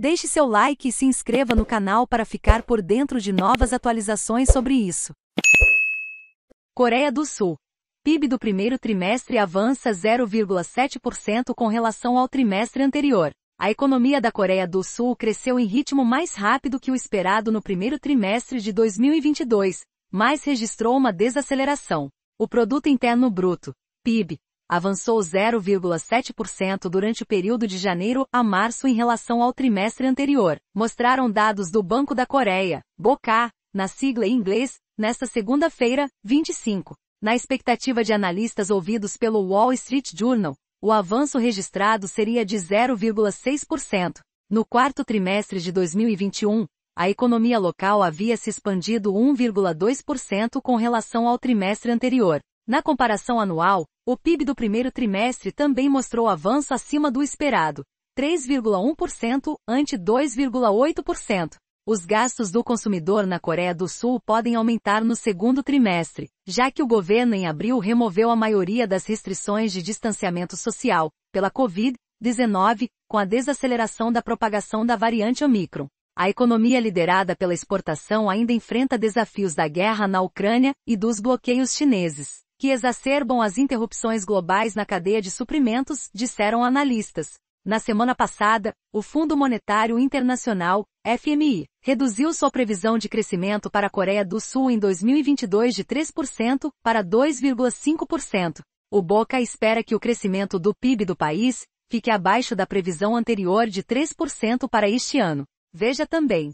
Deixe seu like e se inscreva no canal para ficar por dentro de novas atualizações sobre isso. Coreia do Sul. PIB do primeiro trimestre avança 0,7% com relação ao trimestre anterior. A economia da Coreia do Sul cresceu em ritmo mais rápido que o esperado no primeiro trimestre de 2022, mas registrou uma desaceleração. O produto interno bruto, PIB, avançou 0,7% durante o período de janeiro a março em relação ao trimestre anterior, mostraram dados do Banco da Coreia, BOKA, na sigla em inglês, nesta segunda-feira, 25. Na expectativa de analistas ouvidos pelo Wall Street Journal, o avanço registrado seria de 0,6%. No quarto trimestre de 2021, a economia local havia se expandido 1,2% com relação ao trimestre anterior. Na comparação anual, o PIB do primeiro trimestre também mostrou avanço acima do esperado, 3,1% ante 2,8%. Os gastos do consumidor na Coreia do Sul podem aumentar no segundo trimestre, já que o governo em abril removeu a maioria das restrições de distanciamento social, pela Covid-19, com a desaceleração da propagação da variante Omicron. A economia liderada pela exportação ainda enfrenta desafios da guerra na Ucrânia e dos bloqueios chineses que exacerbam as interrupções globais na cadeia de suprimentos, disseram analistas. Na semana passada, o Fundo Monetário Internacional, FMI, reduziu sua previsão de crescimento para a Coreia do Sul em 2022 de 3% para 2,5%. O Boca espera que o crescimento do PIB do país fique abaixo da previsão anterior de 3% para este ano. Veja também: